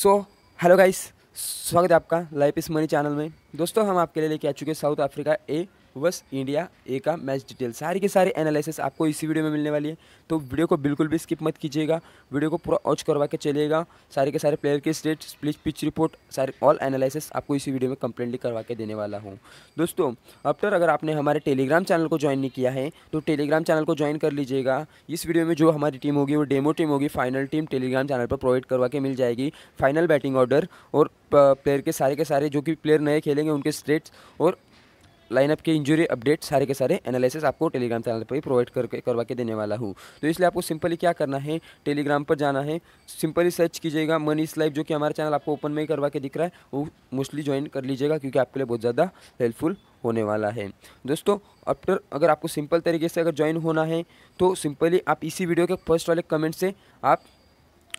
so hello guys स्वागत है आपका लाइफ इस मनी चैनल में दोस्तों हम आपके लिए लेके आ चुके हैं साउथ अफ्रीका ए बस इंडिया ए का मैच डिटेल सारी के सारे एनालिसिस आपको इसी वीडियो में मिलने वाली है तो वीडियो को बिल्कुल भी स्किप मत कीजिएगा वीडियो को पूरा ऑच करवा के चलिएगा सारे के सारे प्लेयर के स्टेट प्लीज पिच रिपोर्ट सारे ऑल एनालिसिस आपको इसी वीडियो में कंप्लीटली करवा के देने वाला हूँ दोस्तों अब तक अगर आपने हमारे टेलीग्राम चैनल को ज्वाइन नहीं किया है तो टेलीग्राम चैनल को ज्वाइन कर लीजिएगा इस वीडियो में जो हमारी टीम होगी वो डेमो टीम होगी फाइनल टीम टेलीग्राम चैनल पर प्रोवाइड करवा के मिल जाएगी फाइनल बैटिंग ऑर्डर और प्लेयर के सारे के सारे जो कि प्लेयर नए खेलेंगे उनके स्टेट्स और लाइनअप के इंजरी अपडेट सारे के सारे एनालिसिस आपको टेलीग्राम चैनल पर ही प्रोवाइड करके करवा के देने वाला हूँ तो इसलिए आपको सिंपली क्या करना है टेलीग्राम पर जाना है सिंपली सर्च कीजिएगा मनी इस जो कि हमारा चैनल आपको ओपन में ही करवा के दिख रहा है वो मोस्टली ज्वाइन कर लीजिएगा क्योंकि आपके लिए बहुत ज़्यादा हेल्पफुल होने वाला है दोस्तों आफ्टर अगर आपको सिंपल तरीके से अगर ज्वाइन होना है तो सिंपली आप इसी वीडियो के फर्स्ट वाले कमेंट से आप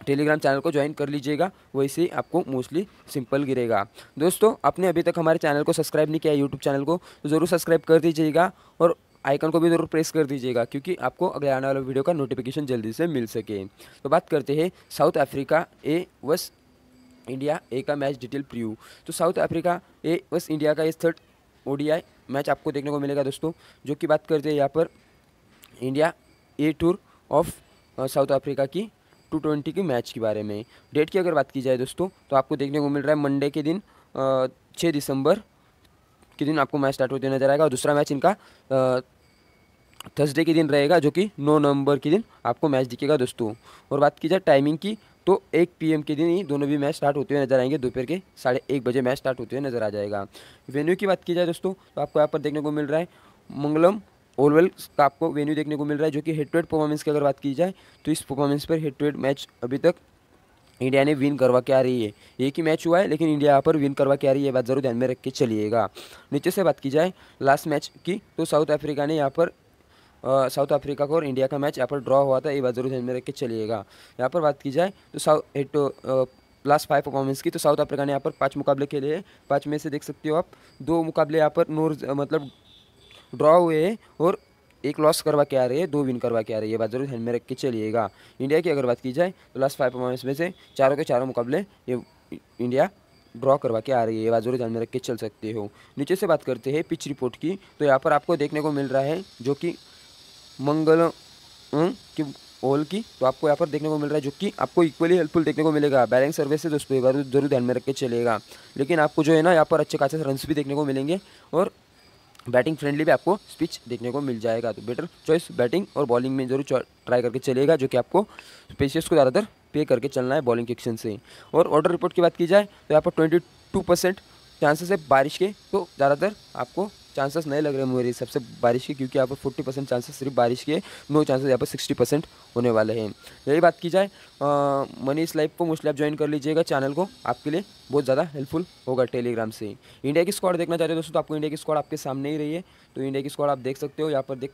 टेलीग्राम चैनल को ज्वाइन कर लीजिएगा वैसे ही आपको मोस्टली सिंपल गिरेगा दोस्तों आपने अभी तक हमारे चैनल को सब्सक्राइब नहीं किया यूट्यूब चैनल को तो ज़रूर सब्सक्राइब कर दीजिएगा और आइकन को भी ज़रूर प्रेस कर दीजिएगा क्योंकि आपको अगले आने वाले वीडियो का नोटिफिकेशन जल्दी से मिल सके तो बात करते हैं South Africa A vs India A का मैच डिटेल प्रिव्यू तो South Africa A vs India का ये थर्ड ओ मैच आपको देखने को मिलेगा दोस्तों जो कि बात करते हैं यहाँ पर India A tour of South Africa की टू ट्वेंटी के मैच के बारे में डेट की अगर बात की जाए दोस्तों तो आपको देखने को मिल रहा है मंडे के दिन छः दिसंबर के दिन आपको मैच स्टार्ट होते नजर आएगा और दूसरा मैच इनका थर्सडे के दिन रहेगा जो कि नौ नवंबर के दिन आपको मैच दिखेगा दोस्तों और बात की जाए टाइमिंग की तो एक पीएम के दिन ही दोनों भी मैच स्टार्ट होते हुए नजर आएंगे दोपहर के साढ़े एक बजे मैच स्टार्ट होते हुए नजर आ जाएगा वेन्यू की बात की जाए दोस्तों तो आपको यहाँ पर देखने को मिल रहा है मंगलम ओवरऑल का आपको वेन्यू देखने को मिल रहा है जो कि हेड टू हेड परफॉर्मेंस की अगर बात की जाए तो इस परफॉर्मेंस पर हेड टू हेड मैच अभी तक इंडिया ने विन करवा के आ रही है एक ही मैच हुआ है लेकिन इंडिया यहाँ पर विन करवा के आ रही है बात जरूर ध्यान में रख के चलिएगा नीचे से बात की जाए लास्ट मैच की तो साउथ अफ्रीका ने यहाँ पर साउथ अफ्रीका का और इंडिया का मैच यहाँ पर ड्रॉ हुआ था ये बात जरूर ध्यान में रख के चलिएगा यहाँ पर बात की जाए तो South at last five performance की तो साउथ अफ्रीका ने यहाँ पर पाँच मुकाबले खेले हैं पाँच में से देख सकते हो आप दो मुकाबले यहाँ पर नोर मतलब ड्रॉ हुए और एक लॉस करवा के आ रही है दो विन करवा के आ रही है ये बात जरूर ध्यान में रख के चलिएगा इंडिया की अगर बात की जाए तो लास्ट फाइव परफॉर्मेंस में से चारों के चारों मुकाबले ये इंडिया ड्रॉ करवा के आ रही है ये बात जरूर ध्यान में रख के चल सकते हो नीचे से बात करते हैं पिच रिपोर्ट की तो यहाँ पर आपको देखने को मिल रहा है जो कि मंगल की ओल की तो आपको यहाँ पर देखने को मिल रहा है जो कि आपको इक्वली हेल्पफुल देखने को मिलेगा बैलेंस सर्विस से दोस्तों ये बात जरूर ध्यान में रख के चलेगा लेकिन आपको जो है ना यहाँ पर अच्छे खासे रन्स भी देखने को मिलेंगे और बैटिंग फ्रेंडली भी आपको स्पिच देखने को मिल जाएगा तो बेटर चॉइस बैटिंग और बॉलिंग में जरूर ट्राई करके चलेगा जो कि आपको स्पेशस को ज़्यादातर पे करके चलना है बॉलिंग के एक्शन से और ऑर्डर रिपोर्ट की बात की जाए तो यहाँ पर ट्वेंटी टू परसेंट चांसेस है बारिश के तो ज़्यादातर आपको चांसेस नहीं लग रहे मेरे सबसे बारिश के क्योंकि यहाँ पर फोर्टी परसेंट चांसेस सिर्फ बारिश के नो चांसेस यहाँ पर सिक्सटी परसेंट होने वाले हैं यही बात की जाए मनी इस लाइफ को मोस्टली आप ज्वाइन कर लीजिएगा चैनल को आपके लिए बहुत ज़्यादा हेल्पफुल होगा टेलीग्राम से इंडिया की स्क्वाड देखना चाहते हो दोस्तों तो आपको इंडिया की स्क्वाड आपके सामने ही रही है तो इंडिया की स्क्वाड आप देख सकते हो यहाँ पर देख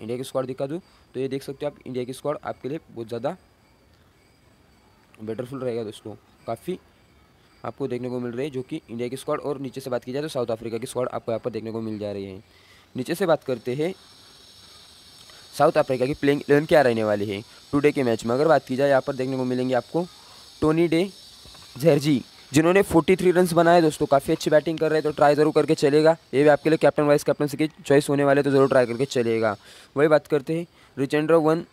इंडिया की स्क्वाड दिखा दूँ तो ये देख सकते हो आप इंडिया की स्क्वाड आपके लिए बहुत ज़्यादा बेटरफुल रहेगा दोस्तों काफ़ी आपको देखने को मिल रही है जो कि इंडिया की स्क्वाड और नीचे से बात की जाए तो साउथ अफ्रीका की स्क्वाड आपको यहाँ पर देखने को मिल जा रही है नीचे से बात करते हैं साउथ अफ्रीका की प्लेइंग इलेवन क्या रहने वाली है टुडे के मैच में अगर बात की जाए यहाँ पर देखने को मिलेंगे आपको टोनी डे जहरजी जिन्होंने 43 रन्स बनाए दोस्तों काफ़ी अच्छी बैटिंग कर रहे हैं तो ट्राई ज़रूर करके चलेगा ये भी आपके लिए कैप्टन वाइस कैप्टनसी की चॉइस होने वाले तो ज़रूर ट्राई करके चलेगा वही बात करते हैं रिचेंड्रो वन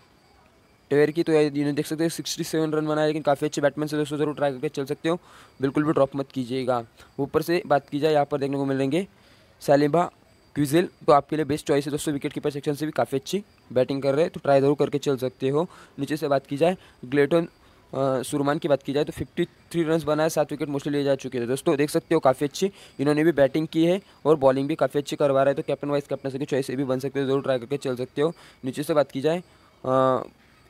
टेयर की तो ये देख सकते हो सिक्सटी सेवन रन बनाया लेकिन काफ़ी अच्छे बैटमैन से दोस्तों जरूर ट्राई करके चल सकते हो बिल्कुल भी ड्रॉप मत कीजिएगा ऊपर से बात की जाए यहाँ पर देखने को मिलेंगे सैलिबा क्यूजिल तो आपके लिए बेस्ट चॉइस है दोस्तों विकेट कीपर सेक्शन से भी काफ़ी अच्छी बैटिंग कर रहे हैं तो ट्राई जरूर करके चल सकते हो नीचे से बात की जाए ग्लेटन सुरमान की बात की जाए तो 53 रन बनाए सात विकेट मोस्टली लिए जा चुके थे दोस्तों देख सकते हो काफ़ी अच्छी इन्होंने भी बैटिंग की है और बॉलिंग भी काफ़ी अच्छी करवा रहा है तो कैप्टन वाइस कैप्टन से चॉइस ये भी बन सकते हो जरूर ट्राई करके चल सकते हो नीचे से बात की जाए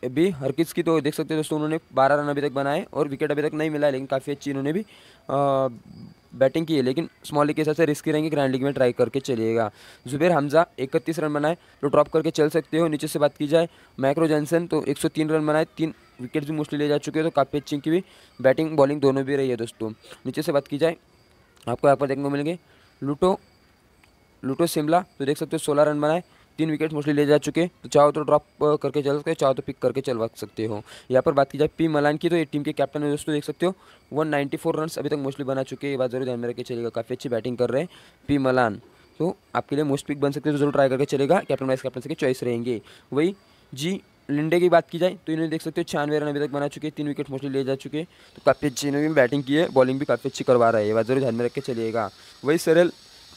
भी हर किस की तो देख सकते हो दोस्तों उन्होंने बारह रन अभी तक बनाए और विकेट अभी तक नहीं मिला है लेकिन काफ़ी अच्छी इन्होंने भी आ, बैटिंग की है लेकिन स्मॉल लीग के हिसाब से रिस्की रहेंगे ग्रैंड लीग में ट्राई करके चलिएगा जुबेर हमजा इकतीस रन बनाए तो ड्रॉप करके चल सकते हो नीचे से बात की जाए माइक्रो जैनसन तो एक रन बनाए तीन विकेट भी मोस्टली ले जा चुके हैं तो काफ़ी अच्छी की भी बैटिंग बॉलिंग दोनों भी रही है दोस्तों नीचे से बात की जाए आपको यहाँ पर देखने को मिलेंगे लूटो लूटो शिमला तो देख सकते हो सोलह रन बनाए तीन विकेट मोस्टली ले जा चुके तो चाहो तो ड्रॉप करके चल सकते हो चाहो तो पिक करके चलवा सकते हो यहाँ पर बात की जाए पी मलान की तो ये टीम के कैप्टन है दोस्तों देख सकते हो वन नाइन्टी फोर रन अभी तक मोस्टली बना चुके हैं ये बात जरूर ध्यान में रखे चलेगा काफ़ी अच्छी बैटिंग कर रहे हैं पी मलान तो आपके लिए मोस्ट पिक बन सकते हो तो जरूर ट्राई करके चलेगा कैप्टन वाइस कैप्टन से चॉइस रहेंगे वही जी लिंडे की बात की जाए तो इन्होंने देख सकते हो छियानवे रन अभी तक बना चुके हैं तीन विकेट मोस्टली ले जा चुके हैं तो काफ़ी अच्छी इन्होंने बैटिंग की है बॉलिंग भी काफ़ी अच्छी करवा रहा है ये बात जरूर ध्यान में रख के वही सरल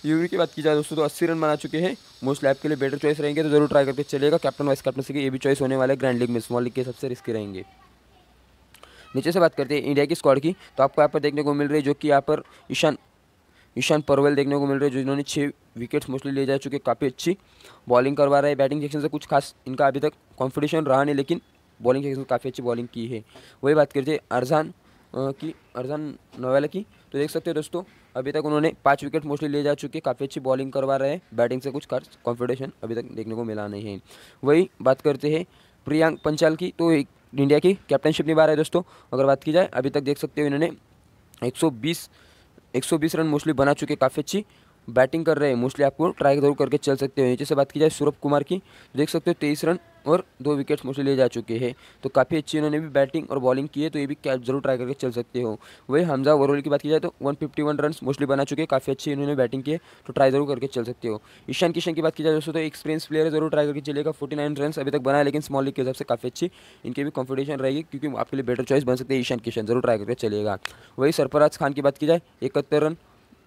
यूवी की बात की जाए दोस्तों तो अस्सी रन बना चुके हैं मोस्ट लैब के लिए बेटर चॉइस रहेंगे तो जरूर ट्राई करके चलेगा कैप्टन वाइस कैप्टन से ये भी चॉइस होने वाला है ग्रैंड लीग में स्मॉल लीग के सबसे रिस्की रहेंगे नीचे से बात करते हैं इंडिया की स्क्वाड की तो आपको यहाँ पर देखने को मिल रही है जो कि यहाँ पर ईशान ईशान परवेल देखने को मिल रहे हैं जो इन्होंने छः विकेट्स मोस्टली ले जा चुके हैं काफ़ी अच्छी बॉलिंग करवा रहा है बैटिंग सेक्शन से कुछ खास इनका अभी तक कॉम्पिटिशन रहा नहीं लेकिन बॉलिंग सेक्शन काफ़ी अच्छी बॉलिंग की है वही बात करते हैं अरजान की अरजान नोवेला की तो देख सकते हो दोस्तों अभी तक उन्होंने पाँच विकेट मोस्टली ले जा चुके हैं काफ़ी अच्छी बॉलिंग करवा रहे हैं बैटिंग से कुछ खास कॉम्पिटिशन अभी तक देखने को मिला नहीं है वही बात करते हैं प्रियांक पंचाल की तो एक इंडिया की कैप्टनशिप निभा रहे हैं दोस्तों अगर बात की जाए अभी तक देख सकते हो इन्होंने 120 120 रन मोस्टली बना चुके काफ़ी अच्छी बैटिंग कर रहे हैं मोस्टली आपको ट्राई जरूर करके चल सकते हो नीचे से बात की जाए सूरभ कुमार की तो देख सकते हो तेईस रन और दो विकेट्स मुझे ले जा चुके हैं तो काफ़ी अच्छी इन्होंने भी बैटिंग और बॉलिंग की है तो ये भी कैप जरूर ट्राई करके चल सकते हो वही हमजा ओवरऑल की बात की जाए तो 151 रन मोस्टली बना चुके हैं काफ़ी अच्छी इन्होंने बैटिंग की है तो ट्राई जरूर करके चल सकते हो ईशान किशन की बात की जाए दोस्तों तो एक्सपीरियंस प्लेयर है जरूर ट्राई करके चलेगा फोर्टी नाइन रन अभी तक बना है लेकिन स्मॉल लीग के हिसाब से काफ़ी अच्छी इनकी भी कॉम्पिटिशन रहेगी क्योंकि आपके लिए बेटर चॉइस बन सकते हैं ईशान किशन जरूर ट्राई करके चलेगा वही सरफराज खान की बात की जाए इकहत्तर रन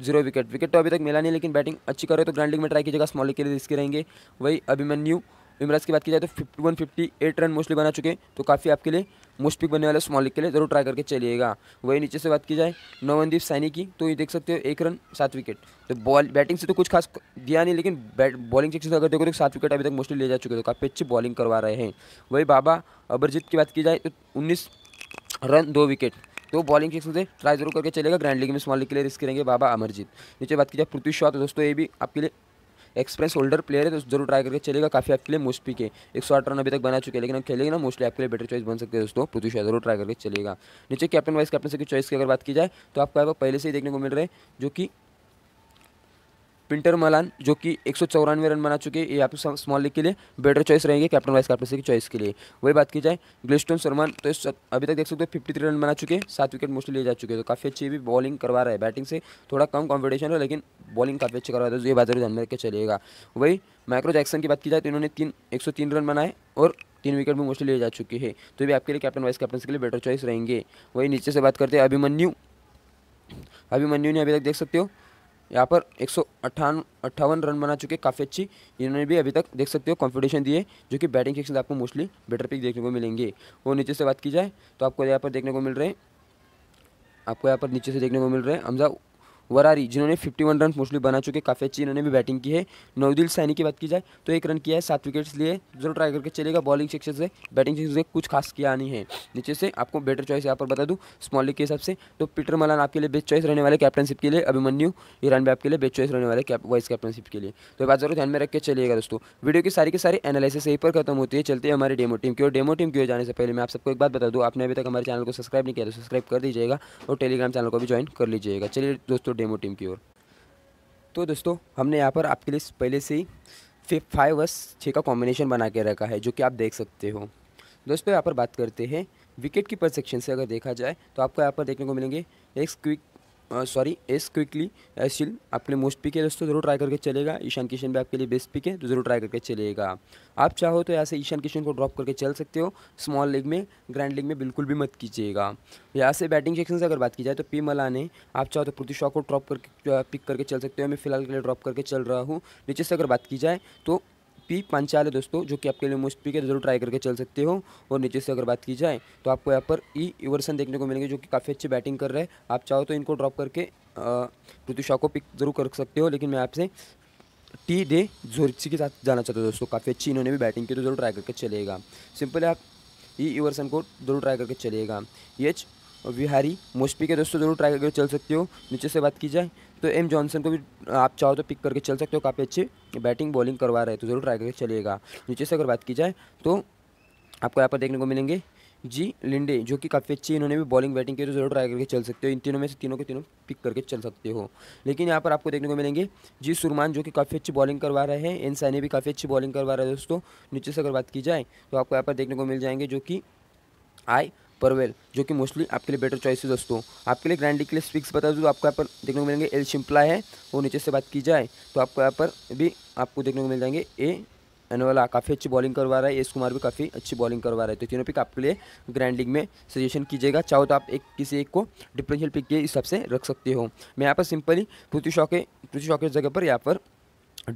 जीरो विकेट विकेट तो अभी तक मिला नहीं लेकिन बैटिंग अच्छी करे तो ग्रैंड लीग में ट्राई कीजिएगा स्मॉल लीग के लिए रिस्की रहेंगे वही अभिमन्यू विमराज की बात की जाए तो fifty one fifty eight run mostly बना चुके हैं तो काफ़ी आपके लिए मोस्ट पिक बनने वाला स्मॉल लीग के लिए ज़रूर ट्राई करके चलिएगा वही नीचे से बात की जाए नवनदीप सैनी की तो ये देख सकते हो एक रन सात विकेट तो बॉल बैटिंग से तो कुछ खास दिया नहीं लेकिन बैट बॉलिंग से अगर देखो तो सात विकेट अभी तक मोस्टली ले जा चुके तो काफ़ी अच्छी बॉलिंग करवा रहे हैं वही बाबा अबरजीत की बात की जाए तो उन्नीस रन दो विकेट तो बॉलिंग के से ट्राई जरूर करके चलेगा ग्रैंड लीग में स्मॉल लीग के लिए रिस्क करेंगे बाबा अमरजीत नीचे बात की जाए पृथ्वी शॉ तो दोस्तों ये भी आपके लिए एक्सपीरियंस होल्डर प्लेयर है तो जरूर ट्राई करके चलेगा काफ़ी आपके लिए मोस्ट पिक है एक सौ आठ रन अभी तक बना चुके हैं लेकिन खेलेंगे ना मोस्टली आपके लिए बेटर चॉइस बन सकते हैं दोस्तों पृथ्वी जरूर ट्राई करके चलेगा नीचे कैप्टन वाइस कैप्टन से चॉइस की अगर बात की जाए तो आपको पहले से ही देखने को मिल रहे हैं जो कि पिंटर मलान जो कि एक सौ रन बना चुके हैं ये आपके स्मॉल लीग के लिए बेटर चॉइस रहेंगे कैप्टन वाइस कैप्टनसी की चॉइस के लिए वही बात की जाए ग्लिस्टोन शर्मा तो इस अभी तक देख सकते हो फिफ्टी थ्री रन बना चुके हैं सात विकेट मोस्टली ले जा चुके हैं तो काफ़ी अच्छी भी बॉलिंग करवा रहा है बैटिंग से थोड़ा कम कॉम्पिटिशन है लेकिन बॉलिंग काफ़ी अच्छी करवा रहा है तो ये बात जरूर ध्यान में रखकर चलेगा वही माइक्रो जैक्सन की बात की जाए तो इन्होंने तीन एक रन बनाए और तीन विकेट भी मोस्टली ले जा चुके हैं तो भी आपके लिए कैप्टन वाइस कैप्टनसी के लिए बेटर चॉइस रहेंगे वही नीचे से बात करते हैं अभिमन्यू अभिमन्यू ने अभी तक देख सकते हो यहाँ पर एक सौ अट्ठावन रन बना चुके काफ़ी अच्छी इन्होंने भी अभी तक देख सकते हो कॉम्पिटिशन दिए जो कि बैटिंग सेक्शन आपको मोस्टली बेटर पिक देखने को मिलेंगे और नीचे से बात की जाए तो आपको यहाँ पर देखने को मिल रहे हैं आपको यहाँ पर नीचे से देखने को मिल रहे हैं हमजा वरारी जिन्होंने 51 रन मोस्टली बना चुके काफ़ी अच्छी इन्होंने भी बैटिंग की है नवदिल सैनी की बात की जाए तो एक रन किया है सात विकेट्स लिए जरूर ट्राई करके चलेगा बॉलिंग सेक्शन से बैटिंग सेक्शन से कुछ खास किया नहीं है नीचे से आपको बेटर चॉइस यहाँ पर बता दूँ स्मॉल लीग के हिसाब से तो पीटर मलान आपके लिए बेस्ट चॉइस रहने वाले कैप्टनशिप के लिए अभिमन्यू ईरान भी आपके लिए बेस्ट चॉइस रहने वाले वाइस कैप्टनशिप के लिए तो बात जरूर ध्यान में रख के चलिएगा दोस्तों वीडियो की सारी के सारी एनालिसिस यहीं पर खत्म होती है चलते हमारे डेमो टीम की और डेमो टीम की जाने से पहले मैं आप सबको एक बात बता दूँ आपने अभी तक हमारे चैनल को सब्सक्राइब नहीं किया तो सब्सक्राइब कर दीजिएगा और टेलीग्राम चैनल को भी ज्वाइन कर लीजिएगा चलिए दोस्तों दोस्तों डेमो टीम की ओर तो दोस्तों हमने यहाँ पर आपके लिए पहले से ही फिफ फाइव वर्स छः का कॉम्बिनेशन बना के रखा है जो कि आप देख सकते हो दोस्तों यहाँ पर बात करते हैं विकेट कीपर सेक्शन से अगर देखा जाए तो आपको यहाँ पर देखने को मिलेंगे एक quick sorry as quickly as आपने आपके लिए मोस्ट पिक है दोस्तों ज़रूर ट्राई करके चलेगा ईशान किशन भी आपके लिए बेस्ट पिक है तो ज़रूर ट्राई करके चलेगा आप चाहो तो यहाँ से ईशान किशन को ड्रॉप करके चल सकते हो स्मॉल लीग में ग्रैंड लीग में बिल्कुल भी मत कीजिएगा यहाँ से बैटिंग सेक्शन से अगर बात की जाए तो पी मलाने आप चाहो तो पृथ्वी शॉ को ड्रॉप करके पिक करके चल सकते हो मैं फिलहाल के लिए ड्रॉप करके चल रहा हूँ नीचे से अगर बात की जाए तो पी पांचाल है दोस्तों जो कि आपके लिए मोस्ट पी के जरूर ट्राई करके चल सकते हो और नीचे से अगर बात की जाए तो आपको यहाँ पर ई e, इवर्सन देखने को मिलेंगे जो कि काफ़ी अच्छी बैटिंग कर रहे हैं आप चाहो तो इनको ड्रॉप करके ऋतु शाह को पिक जरूर कर सकते हो लेकिन मैं आपसे टी डे जोरिची के साथ जाना चाहता हूँ दोस्तों काफ़ी अच्छी इन्होंने भी बैटिंग की तो जरूर ट्राई करके चलेगा सिंपल आप ई e, इवर्सन को जरूर ट्राई करके चलेगा एच विहारी पी के दोस्तों जरूर ट्राई करके चल सकते हो नीचे से बात की जाए तो एम जॉनसन को भी आप चाहो तो पिक करके चल सकते हो काफ़ी अच्छी बैटिंग बॉलिंग करवा रहे तो ज़रूर ट्राई करके चलिएगा नीचे से अगर बात की जाए तो आपको यहाँ पर देखने को मिलेंगे जी लिंडे जो कि काफ़ी अच्छी इन्होंने भी बॉलिंग बैटिंग की तो जरूर ट्राई करके चल सकते हो इन तीनों में से तीनों के तीनों पिक करके चल सकते हो लेकिन यहाँ पर आपको देखने को मिलेंगे जी सुरमान जो कि काफ़ी अच्छी बॉलिंग करवा रहे हैं एन सैनी भी काफ़ी अच्छी बॉलिंग करवा रहे हैं दोस्तों नीचे से अगर बात की जाए तो आपको यहाँ पर देखने को मिल जाएंगे जो कि आई परवेल जो कि मोस्टली आपके लिए बेटर चॉइस है दोस्तों आपके लिए ग्रैंडी के लिए स्पिक्स बता दूँ आपको यहाँ पर देखने को मिलेंगे एल शिम्पला है और नीचे से बात की जाए तो आपको यहाँ पर भी आपको देखने को मिल जाएंगे ए एनवाला काफ़ी अच्छी बॉलिंग करवा रहा है एस कुमार भी काफ़ी अच्छी बॉलिंग करवा रहा है तो तीनों पिक आपके लिए ग्रैंड लीग में सजेशन कीजिएगा चाहो तो आप एक किसी एक को डिफरेंशियल पिक के हिसाब से रख सकते हो मैं यहाँ पर सिंपली पृथ्वी शॉके पृथ्वी शॉके जगह पर यहाँ पर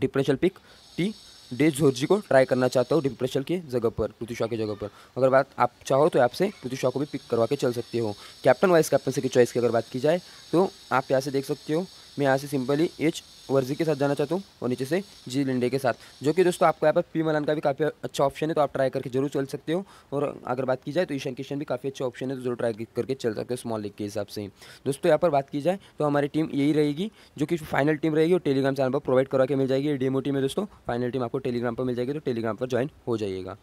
differential pick T de Zorzi को ट्राई करना चाहता हूँ डिप्रेशन की जगह पर पृथ्वी शॉ की जगह पर अगर बात आप चाहो तो आपसे पृथ्वी शॉ को भी पिक करवा के चल सकते हो कैप्टन वाइस कैप्टन से की चॉइस की अगर बात की जाए तो आप यहाँ से देख सकते हो मैं यहाँ से सिंपली एच वर्जी के साथ जाना चाहता हूँ और नीचे से जी लिंडे के साथ जो कि दोस्तों आपको यहाँ पर पी मलान का भी काफ़ी अच्छा ऑप्शन है तो आप ट्राई करके जरूर चल सकते हो और अगर बात की जाए तो ईशान किशन भी काफ़ी अच्छा ऑप्शन है तो जरूर ट्राई करके चल सकते हो स्मॉल लीग के हिसाब से दोस्तों यहाँ पर बात की जाए तो हमारी टीम यही रहेगी जो कि फाइनल टीम रहेगी और टेलीग्राम चैनल पर प्रोवाइड करवा के मिल जाएगी डेमो टीम है दोस्तों फाइनल टीम आपको टेलीग्राम पर मिल जाएगी तो टेलीग्राम पर ज्वाइन हो जाइएगा